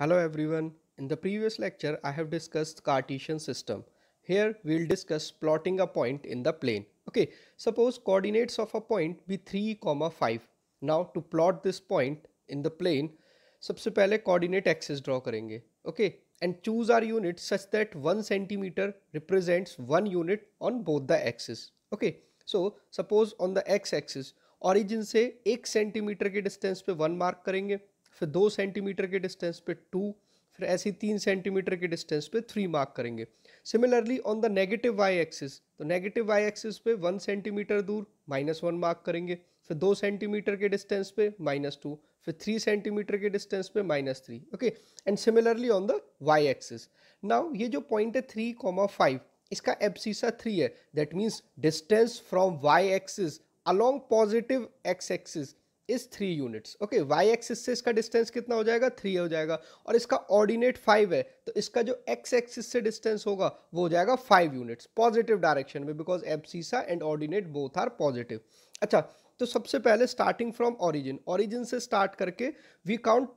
Hello everyone. In the previous lecture, I have discussed Cartesian system. Here we will discuss plotting a point in the plane. Okay, suppose coordinates of a point be 3, comma 5. Now to plot this point in the plane, सबसे पहले coordinate axis draw करेंगे. Okay, and choose our unit such that 1 centimeter represents 1 unit on both the axes. Okay, so suppose on the x axis origin से 1 centimeter के distance पे 1 mark करेंगे. फिर दो centimetre के डिस्टेंस पे टू फिर ऐसे तीन सेंटीमीटर के डिस्टेंस पे थ्री मार्क करेंगे similarly on the negative Y axis तो नेगेटिव वाई एक्सिस पे वन सेंटीमीटर दूर माइनस वन मार्क करेंगे फिर दो सेंटीमीटर के डिस्टेंस पे माइनस टू फिर थ्री सेंटीमीटर के डिस्टेंस पे minus three okay and similarly on the Y axis now ये जो पॉइंट है थ्री कॉमा फाइव इसका एप्सीसा थ्री है that means distance from Y axis along positive x axis is three units okay Y axis से इसका distance कितना हो जाएगा थ्री हो जाएगा और इसका ऑर्डिनेट फाइव है तो इसका जो एक्स एक्सिस से डिस्टेंस होगा वो हो जाएगा फाइव यूनिट्स पॉजिटिव डायरेक्शन में because if abscissa and ordinate both are positive अच्छा तो सबसे पहले स्टार्टिंग फ्रॉम ऑरिजिन ऑरिजिन से स्टार्ट करके we count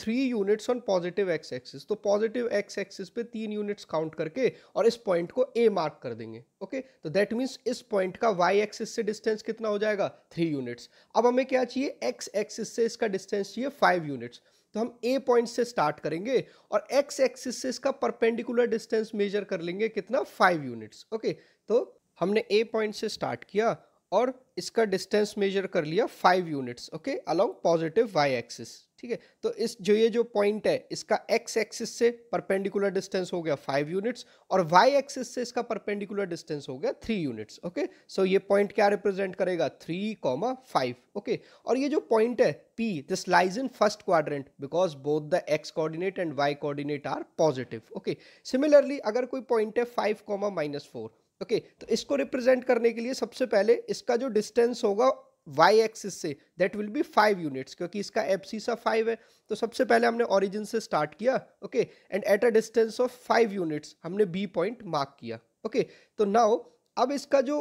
three units on positive x axis तो पॉजिटिव एक्स एक्सिस पे तीन यूनिट्स काउंट करके और इस पॉइंट को ए मार्क कर देंगे ओके तो दैट मीन्स इस पॉइंट का वाई एक्सिस से डिस्टेंस कितना हो जाएगा थ्री यूनिट्स अब हमें क्या चाहिए एक्स एक्सिस से इसका डिस्टेंस चाहिए फाइव यूनिट्स तो हम ए पॉइंट से स्टार्ट करेंगे और एक्स एक्सिस से इसका परपेंडिकुलर डिस्टेंस मेजर कर लेंगे कितना फाइव यूनिट्स ओके तो हमने ए पॉइंट से स्टार्ट किया और इसका डिस्टेंस मेजर कर लिया five units okay along positive Y axis ठीक है तो इस जो ये जो पॉइंट है इसका एक्स एक्सिस से परपेंडिकुलर डिस्टेंस हो गया फाइव यूनिट्स और वाई एक्सिस से इसका परपेंडिकुलर डिस्टेंस हो गया थ्री यूनिट्स ओके सो ये पॉइंट क्या रिप्रेजेंट करेगा थ्री कॉमा फाइव ओके और ये जो पॉइंट है P, this lies in first quadrant because both the x coordinate and y coordinate are positive. Okay. Similarly, अगर कोई पॉइंट है 5, माइनस फोर ओके तो इसको रिप्रेजेंट करने के लिए सबसे पहले इसका जो डिस्टेंस होगा वाई एक्सिस से that will be five units क्योंकि इसका एफ सी सा फाइव है तो सबसे पहले हमने ऑरिजिन से स्टार्ट किया okay and at a distance of five units हमने बी पॉइंट मार्क किया ओके okay, तो नाउ अब इसका जो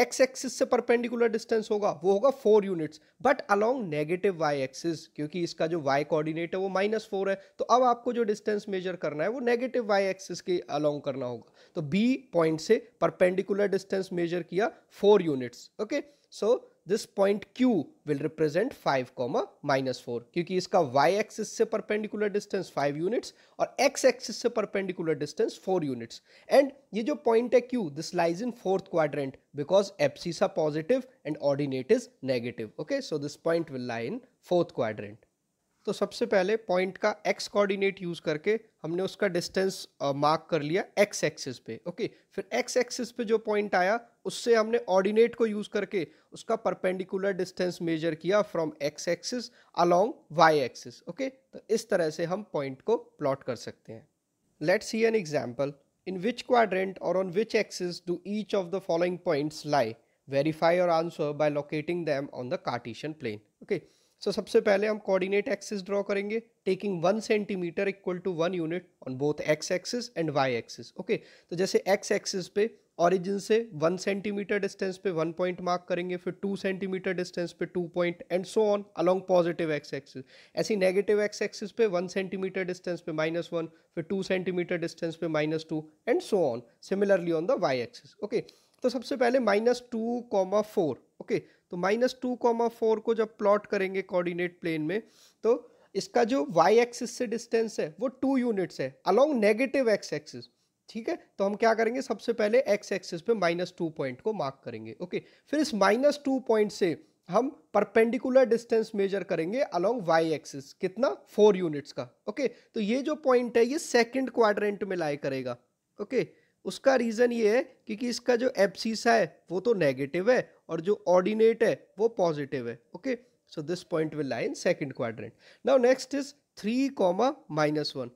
एक्स एक्सिस से परपेंडिकुलर डिस्टेंस होगा वो होगा four units but along negative Y axis क्योंकि इसका जो वाई कोऑर्डिनेट है वो माइनस फोर है तो अब आपको जो डिस्टेंस मेजर करना है वो नेगेटिव वाई एक्सिस के अलोंग करना होगा तो बी पॉइंट से परपेंडिकुलर डिस्टेंस मेजर किया four units okay so this point Q will represent 5 comma minus 4 क्योंकि इसका y axis से perpendicular distance 5 units और x axis से perpendicular distance 4 units and ये जो point है Q this lies in fourth quadrant because abscissa positive and ordinate is negative okay so this point will lie in fourth quadrant तो सबसे पहले point का x coordinate use करके हमने उसका डिस्टेंस मार्क कर लिया एक्स एक्सिस पे ओके फिर एक्स एक्सिस पे जो पॉइंट आया उससे हमने ऑर्डिनेट को यूज़ करके उसका परपेंडिकुलर डिस्टेंस मेजर किया from X axis along Y axis okay तो इस तरह से हम पॉइंट को प्लॉट कर सकते हैं let see an example in which quadrant or on which axis do each of the following points lie verify your answer by locating them on the plane okay Okay, so so, सबसे पहले हम coordinate axis draw करेंगे taking one centimetre equal to one unit on both x axis and Y axis okay तो जैसे X axis पे origin से one centimetre distance पे one point mark करेंगे फिर टू सेंटीमीटर डिस्टेंस पे two point and so on along positive x axis ऐसी negative x axis पे वन सेंटीमीटर डिस्टेंस पे माइनस वन फिर टू सेंटीमीटर डिस्टेंस पे minus two and so on similarly on the Y axis okay तो सबसे पहले minus two comma four okay तो minus two comma four को जब प्लॉट करेंगे कोऑर्डिनेट प्लेन में तो इसका जो वाई एक्सिस से डिस्टेंस है वो टू यूनिट्स है अलोंग नेगेटिव एक्स एक्सिस ठीक है तो हम क्या करेंगे सबसे पहले एक्स एक्सिस पे माइनस टू पॉइंट को मार्क करेंगे ओके फिर इस माइनस टू पॉइंट से हम परपेंडिकुलर डिस्टेंस मेजर करेंगे अलोंग वाई एक्सिस कितना फोर यूनिट्स का ओके तो ये जो पॉइंट है ये सेकेंड क्वाड्रेंट में लाई करेगा ओके उसका रीज़न ये है क्योंकि इसका जो एप्सीसा है वो तो नेगेटिव है और जो ऑर्डिनेट है वो पॉजिटिव है okay so this point will line in second quadrant now next is three comma minus one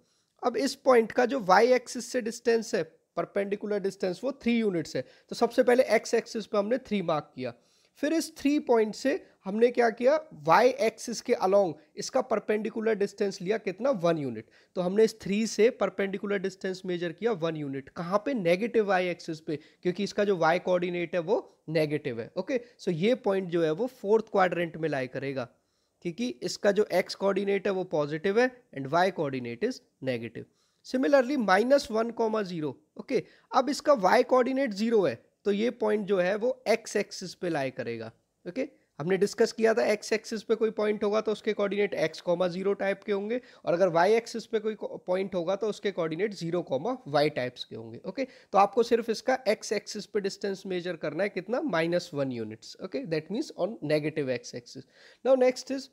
अब इस पॉइंट का जो वाई एक्सिस से डिस्टेंस है परपेंडिकुलर डिस्टेंस वो थ्री यूनिट्स है तो सबसे पहले एक्स एक्सिस पे हमने थ्री मार्क किया फिर इस थ्री पॉइंट से हमने क्या किया वाई एक्सिस के अलोंग इसका परपेंडिकुलर डिस्टेंस लिया कितना वन यूनिट तो हमने इस थ्री से परपेंडिकुलर डिस्टेंस मेजर किया वन यूनिट कहाँ पे नेगेटिव वाई एक्सिस पे क्योंकि इसका जो वाई कोऑर्डिनेट है वो नेगेटिव है ओके सो ये पॉइंट जो है वो फोर्थ क्वाड्रेंट में लाई करेगा क्योंकि इसका जो एक्स कोऑर्डिनेट है वो पॉजिटिव है and y coordinate is negative similarly minus one comma zero okay अब इसका वाई कोऑर्डिनेट जीरो है तो ये पॉइंट जो है वो एक्स एक्सिस पे लाई करेगा ओके okay? हमने डिस्कस किया था एक्स एक्सिस पे कोई पॉइंट होगा तो उसके coordinate x comma zero type के होंगे और अगर वाई एक्सिस पे कोई पॉइंट होगा तो उसके coordinate zero comma y types के होंगे ओके तो आपको सिर्फ इसका एक्स एक्सिस पे डिस्टेंस मेजर करना है कितना minus one units okay that means on negative x axis now next is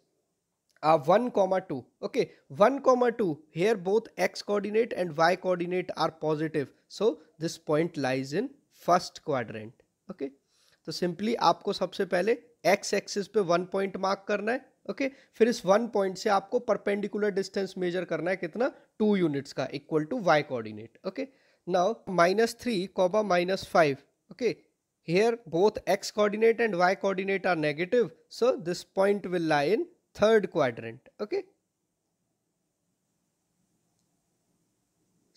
one comma two okay one comma two here both x coordinate and y coordinate are positive so this point lies in first quadrant okay तो simply आपको सबसे पहले x axis पे one point mark करना है okay फिर इस one point से आपको परपेंडिकुलर डिस्टेंस मेजर करना है कितना टू यूनिट्स का equal to y coordinate okay now minus three comma minus five okay here both x coordinate and y coordinate are negative so this point will lie in third quadrant okay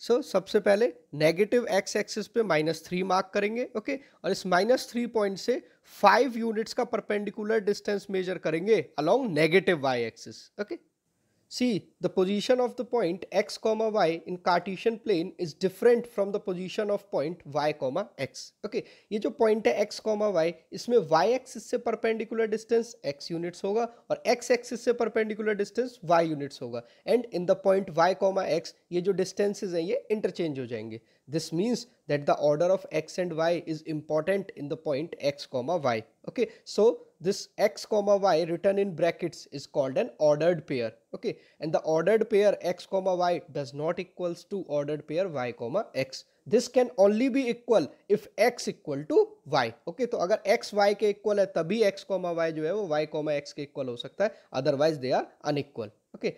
so so, सबसे पहले negative x axis पे minus three mark करेंगे okay okay? और इस minus three point से five units का perpendicular distance measure करेंगे along negative Y axis okay see the position of the point x comma y in cartesian plane is different from the position of point y comma x okay ये जो point है x comma y इसमें y axis से perpendicular distance x units होगा और x axis से perpendicular distance y units होगा and in the point y comma x ये जो डिस्टेंसेज हैं ये इंटरचेंज हो जाएंगे This means that the order of x and y is important in the point x comma y. Okay, so this x comma y written in brackets is called an ordered pair. Okay, and the ordered pair x comma y does not equals to ordered pair y comma x. This can only be equal if x equal to y. Okay तो अगर x y के equal है तभी x, y जो y) वो y, x के equal हो सकता है otherwise otherwise they are unequal okay?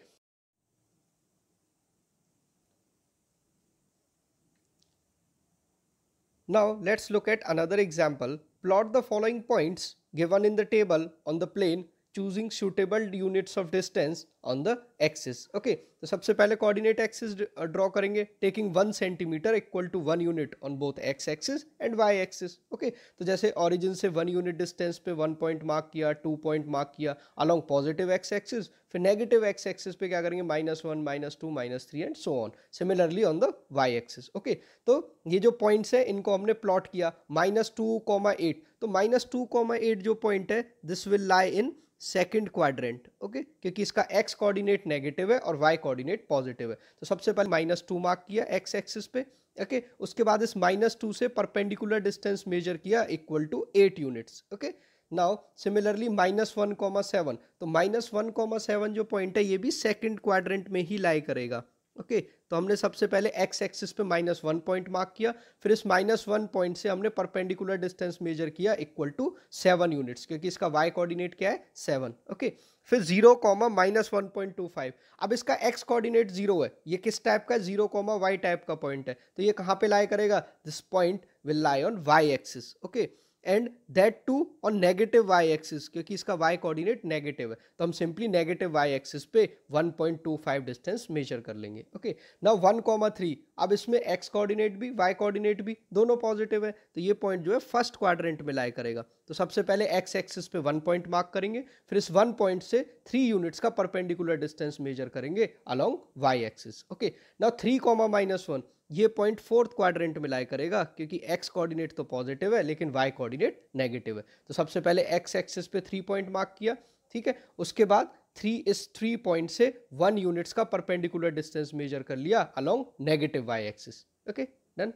Now let's look at another example. Plot the following points given in the table on the plane choosing suitable units of distance on the axis okay तो सबसे पहले coordinate axis draw करेंगे taking one centimetre equal to one unit on both x axis and Y axis okay तो जैसे origin से one unit distance पे one point mark किया two point mark किया अलॉन्ग पॉजिटिव एक्स एक्सिस फिर negative x axis पे क्या करेंगे minus one minus two minus three and so on similarly on the Y axis okay तो ये जो पॉइंट्स है इनको हमने प्लॉट किया माइनस टू कॉमा एट तो माइनस टू कॉमा एट जो पॉइंट है this will lie in second quadrant okay क्योंकि इसका एक्स कोऑर्डिनेट नेगेटिव है और वाई कोऑर्डिनेट पॉजिटिव है तो सबसे पहले माइनस टू मार्क किया एक्स एक्सिस पे ओके okay? उसके बाद इस माइनस टू से परपेंडिकुलर डिस्टेंस मेजर किया equal to eight units okay now similarly minus one comma seven तो माइनस वन कॉमा सेवन जो पॉइंट है ये भी सेकेंड क्वाड्रेंट में ही लाई करेगा ओके okay? तो हमने सबसे पहले एक्स एक्सिस पे माइनस वन पॉइंट मार्क किया फिर इस माइनस वन पॉइंट से हमने परपेंडिकुलर डिस्टेंस मेजर किया इक्वल टू सेवन यूनिट्स क्योंकि इसका वाई कोऑर्डिनेट क्या है सेवन ओके फिर zero comma minus one point two five अब इसका एक्स कोऑर्डिनेट जीरो है ये किस टाइप का जीरो कॉमा वाई टाइप का पॉइंट है तो ये कहाँ पे लाई करेगा this point will lie on y axis okay and that too on negative Y axis क्योंकि इसका वाई कोऑर्डिनेट नेगेटिव है तो हम सिंपली नेगेटिव वाई एक्सिस पे 1.25 डिस्टेंस मेजर कर लेंगे ओके नाउ 1.3 अब इसमें एक्स कोऑर्डिनेट भी वाई कोऑर्डिनेट भी दोनों पॉजिटिव है तो ये पॉइंट जो है फर्स्ट क्वाड्रेंट में लाया करेगा तो सबसे पहले एक्स एक्सिस पे वन पॉइंट मार्क करेंगे फिर इस वन पॉइंट से थ्री यूनिट्स का परपेंडिकुलर डिस्टेंस मेजर करेंगे अलॉन्ग वाई एक्सिस ओके ना थ्री कॉमा माइनस वन ये पॉइंट फोर्थ क्वाड्रेंट में लाया करेगा क्योंकि एक्स कोऑर्डिनेट तो पॉजिटिव है लेकिन वाई कोऑर्डिनेट नेगेटिव है तो सबसे पहले एक्स एक्सिस पे थ्री पॉइंट मार्क किया ठीक है उसके बाद थ्री इस थ्री पॉइंट से वन यूनिट्स का परपेंडिकुलर डिस्टेंस मेजर कर लिया along negative Y axis okay done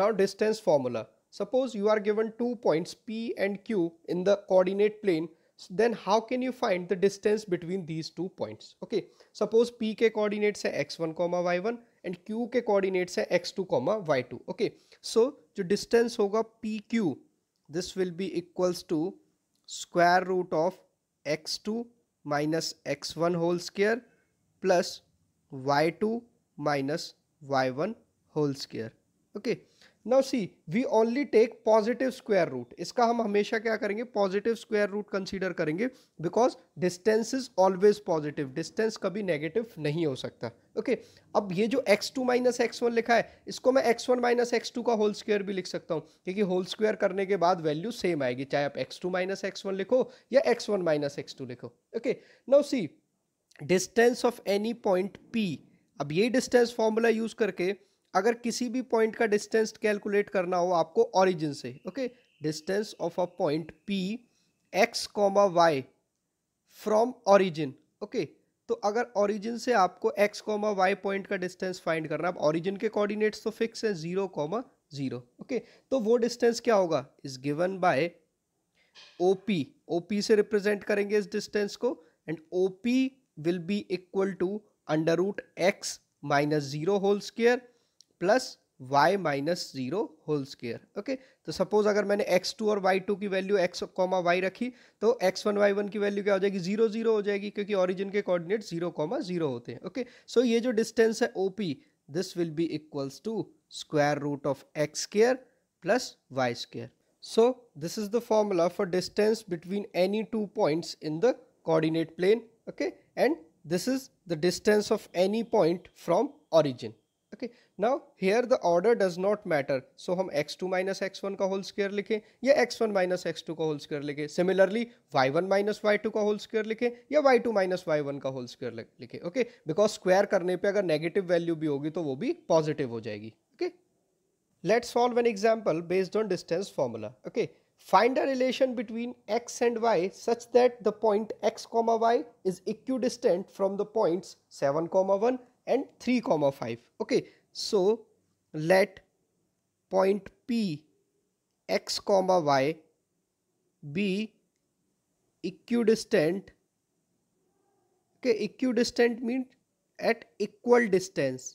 now distance formula suppose you are given two points P and Q in the coordinate plane then how can you find the distance between these two points okay suppose P के coordinates हैं x one comma Y one and Q के coordinates हैं x two comma y two okay so जो distance होगा P Q this will be equals to square root of x two minus x one whole square plus y two minus y one whole square okay now see we only take positive square root इसका हम हमेशा क्या करेंगे positive square root consider करेंगे because distance is always positive distance कभी negative नहीं हो सकता ओके okay, अब ये जो x two minus x one लिखा है इसको मैं x one minus x two का होल स्क्वायर भी लिख सकता हूँ क्योंकि होल स्क्वायर करने के बाद वैल्यू सेम आएगी चाहे आप x two minus x one लिखो या x one minus x two लिखो okay now see distance of any point P अब ये डिस्टेंस फॉर्मूला यूज करके अगर किसी भी पॉइंट का डिस्टेंस कैलकुलेट करना हो आपको ऑरिजिन से okay distance of a point P x comma y from origin okay तो अगर ऑरिजिन से आपको एक्स कॉमा वाई पॉइंट का डिस्टेंस फाइंड करना है ऑरिजिन के कोऑर्डिनेट्स तो फिक्स है जीरो कॉमा जीरो ओके तो वो डिस्टेंस क्या होगा is given by O P O P से रिप्रेजेंट करेंगे इस डिस्टेंस को and O P will be equal to under root x minus zero whole square plus y minus zero whole square okay तो suppose अगर मैंने x2 और y2 की value x comma y रखी तो x1 y1 की value क्या हो जाएगी जीरो जीरो हो जाएगी क्योंकि ऑरिजिन के कोऑर्डिनेट जीरो कॉमा जीरो होते हैं ओके okay? सो so ये जो डिस्टेंस है O P this will be equals to square root of x square plus y square so this is the formula for distance between any two points in the coordinate plane okay and this is the distance of any point from origin okay now here the order does not matter so हम x two minus x one का whole square लिखें या x one minus x two का whole square लिखें similarly y one minus y two का whole square लिखें या y two minus y one का होल स्क्वेयर लिखें ओके बिकॉज स्क्वेयर करने पे अगर नेगेटिव वैल्यू भी होगी तो वो भी पॉजिटिव हो जाएगी okay let's solve an example based on distance formula okay find a relation between x and y such that the point x comma y is equidistant from the points 7 comma 1 and 3 comma 5 okay so let point p x comma y be equidistant okay equidistant means at equal distance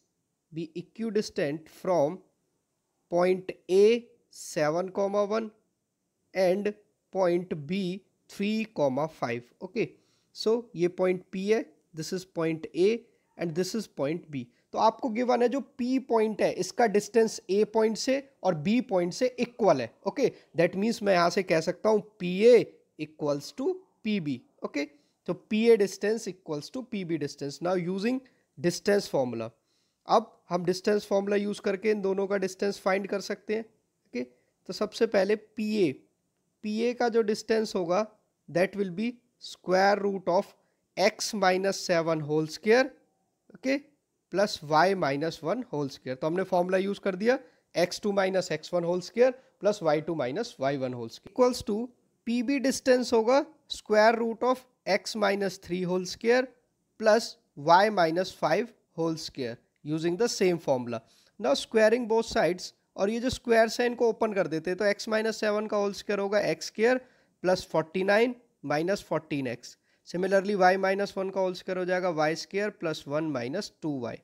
be equidistant from point a 7 comma 1 and point b 3 comma 5 okay so ye point p hai this is point a and this is point B तो आपको given है जो P point है इसका distance ए point से और B point से equal है ओके दैट मीन्स मैं यहाँ से कह सकता हूँ P A equals to P B okay तो P A distance equals to P B distance now using distance formula अब हम डिस्टेंस फॉर्मूला यूज करके इन दोनों का डिस्टेंस फाइंड कर सकते हैं ओके तो सबसे पहले पी ए पी ए का जो डिस्टेंस होगा that will be square root of x minus seven whole square okay plus y minus one whole square तो हमने फॉर्मूला यूज कर दिया x two minus x one whole square plus y two minus y one whole square equals to P B distance होगा square root of x minus three whole square plus y minus five whole square using the same formula ना squaring both sides और ये जो square sine इनको open कर देते हैं तो एक्स माइनस सेवन का होल स्क्र होगा x square plus forty nine minus fourteen x similarly y minus one का होल स्क्वायर हो जाएगा y square plus one minus two y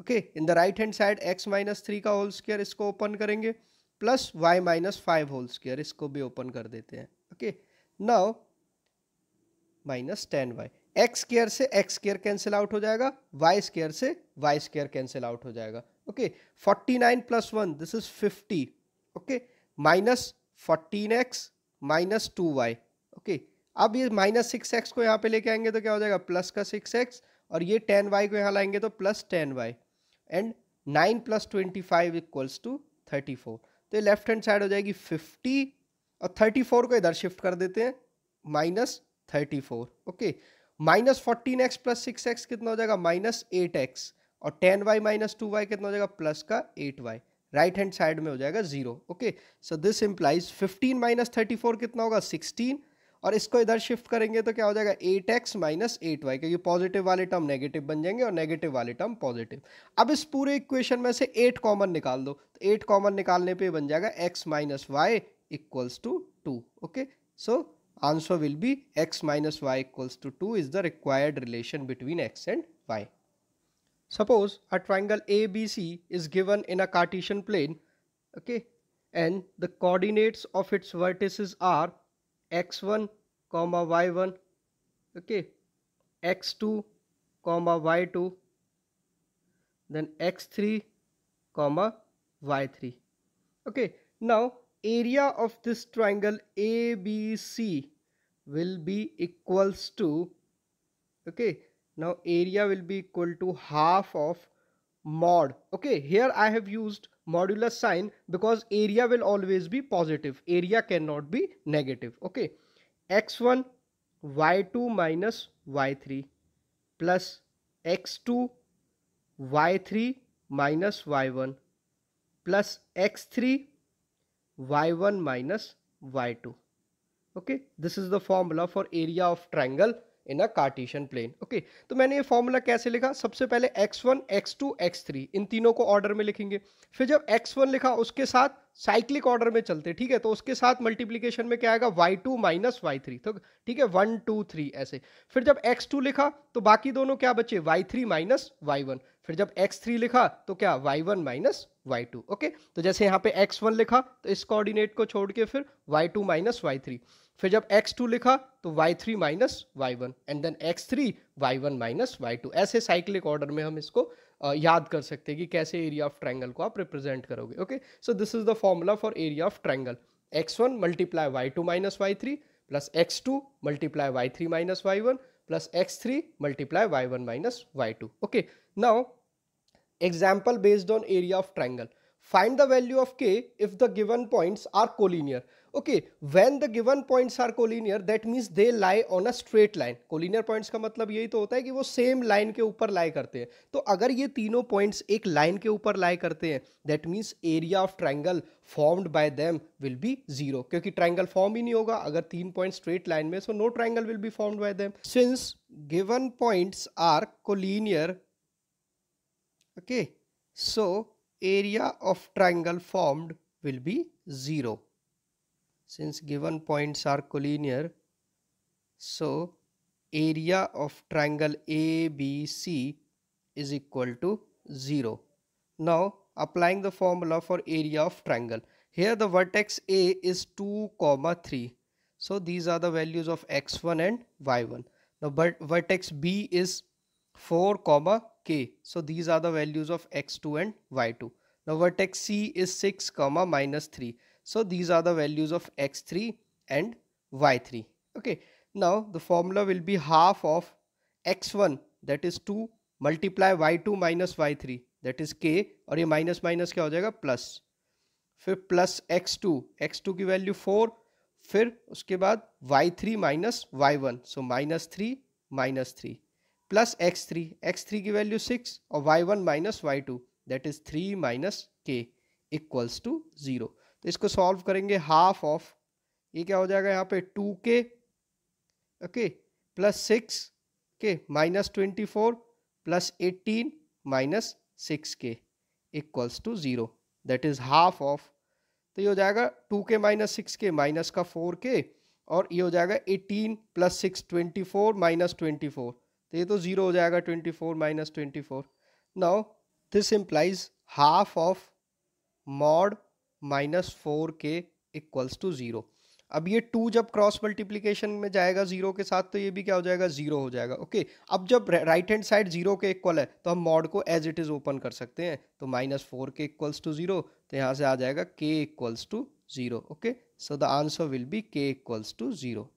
okay in the right hand side x minus three का whole square इसको open करेंगे plus y minus five whole square इसको भी open कर देते हैं okay now minus ten y x square से x square cancel out हो जाएगा वाई स्केयर से वाई स्केयर कैंसिल आउट हो जाएगा okay forty nine plus one this is fifty okay minus fourteen x minus two y okay अब ये minus six x को यहाँ पे लेके आएंगे तो क्या हो जाएगा प्लस का सिक्स एक्स और ये टेन वाई को यहाँ लाएंगे तो plus ten y and nine plus twenty five equals to thirty four तो ये लेफ्ट हैंड साइड हो जाएगी फिफ्टी और थर्टी फोर को इधर शिफ्ट कर देते हैं minus thirty four okay minus fourteen x plus six x कितना हो जाएगा माइनस एट एक्स और ten y minus two y कितना हो जाएगा प्लस का eight y right hand side में हो जाएगा zero okay so this implies fifteen minus thirty four कितना होगा सिक्सटीन और इसको इधर शिफ्ट करेंगे तो क्या हो जाएगा eight x minus eight y क्योंकि पॉजिटिव वाले टर्म नेगेटिव बन जाएंगे और नेगेटिव वाले टर्म पॉजिटिव अब इस पूरे इक्वेशन में से एट कॉमन निकाल दो तो एट कॉमन निकालने पे बन जाएगा x minus y equals to two okay so answer will be x minus y equals to two is the required relation between x and y suppose a triangle A B C is given in a Cartesian plane okay and the coordinates of its vertices are x1 comma y1 okay x2 comma y2 then x3 comma y3 okay now area of this triangle ABC will be equals to okay now area will be equal to half of mod okay here I have used modulus sign because area will always be positive area cannot be negative okay x1 y2 minus y3 plus x2 y3 minus y1 plus x3 y1 minus y2 okay this is the formula for area of triangle in a Cartesian plane okay तो मैंने ये formula कैसे लिखा सबसे पहले x one x two x three इन तीनों को ऑर्डर में लिखेंगे फिर जब एक्स वन लिखा उसके साथ साइक्लिक ऑर्डर में चलते ठीक है तो उसके साथ मल्टीप्लीकेशन में क्या आएगा y two minus y three तो ठीक है वन टू थ्री ऐसे फिर जब एक्स टू लिखा तो बाकी दोनों क्या बचे y three minus y one फिर जब x3 लिखा तो क्या y1 one minus Y okay तो जैसे यहाँ पे x1 लिखा तो इस कोऑर्डिनेट को छोड़ के फिर y2 टू माइनस वाई फिर जब x2 लिखा तो y3 three minus y and then x3 three y one minus y ऐसे साइक्लिक ऑर्डर में हम इसको याद कर सकते हैं कि कैसे एरिया ऑफ ट्रैंगल को आप रिप्रेजेंट करोगे okay so this is the formula for area of triangle x one multiply y two minus y three plus x two multiply y three minus y one plus x three multiply y one minus y two okay Now, example based on area of triangle. Find the value of k if the given points are collinear. Okay, when the given points are collinear, that means they lie on a straight line. Collinear points का मतलब यही तो होता है कि वो same line के ऊपर लाई करते हैं तो अगर ये तीनों पॉइंट्स एक लाइन के ऊपर लाई करते हैं that means area of triangle formed by them will be zero क्योंकि ट्राइंगल फॉर्म ही नहीं होगा अगर तीन पॉइंट स्ट्रेट लाइन में so no triangle will be formed by them since given points are collinear okay so area of triangle formed will be 0 since given points are collinear so area of triangle ABC is equal to 0 now applying the formula for area of triangle here the vertex A is 2 comma 3 so these are the values of x1 and y1 now but vertex B is 4 comma k so these are the values of x2 and y2 now vertex c is 6 comma minus 3 so these are the values of x3 and y3 okay now the formula will be half of x1 that is 2 multiply y2 minus y3 that is k Or a minus minus क्या हो जाएगा plus फिर plus x2 x2 की value 4 फिर उसके बाद y3 minus y1 so minus 3 minus 3 plus x three x three की value six और y one minus y two that is three minus k equals to zero तो इसको solve करेंगे half of ये क्या हो जाएगा यहाँ पे two k okay plus six k minus twenty four plus eighteen minus six k equals to zero that is half of तो ये हो जाएगा two k minus six k minus का फोर के और ये हो जाएगा eighteen plus six twenty four minus twenty four तो ये तो ज़ीरो हो जाएगा twenty four minus twenty four now this implies half of mod minus four k equals to zero अब ये टू जब क्रॉस मल्टीप्लीकेशन में जाएगा जीरो के साथ तो ये भी क्या हो जाएगा जीरो हो जाएगा ओके अब जब राइट हैंड साइड जीरो के इक्वल है तो हम मॉड को एज इट इज़ ओपन कर सकते हैं तो minus four k equals to zero तो यहाँ से आ जाएगा k equals to zero okay so the answer will be k equals to zero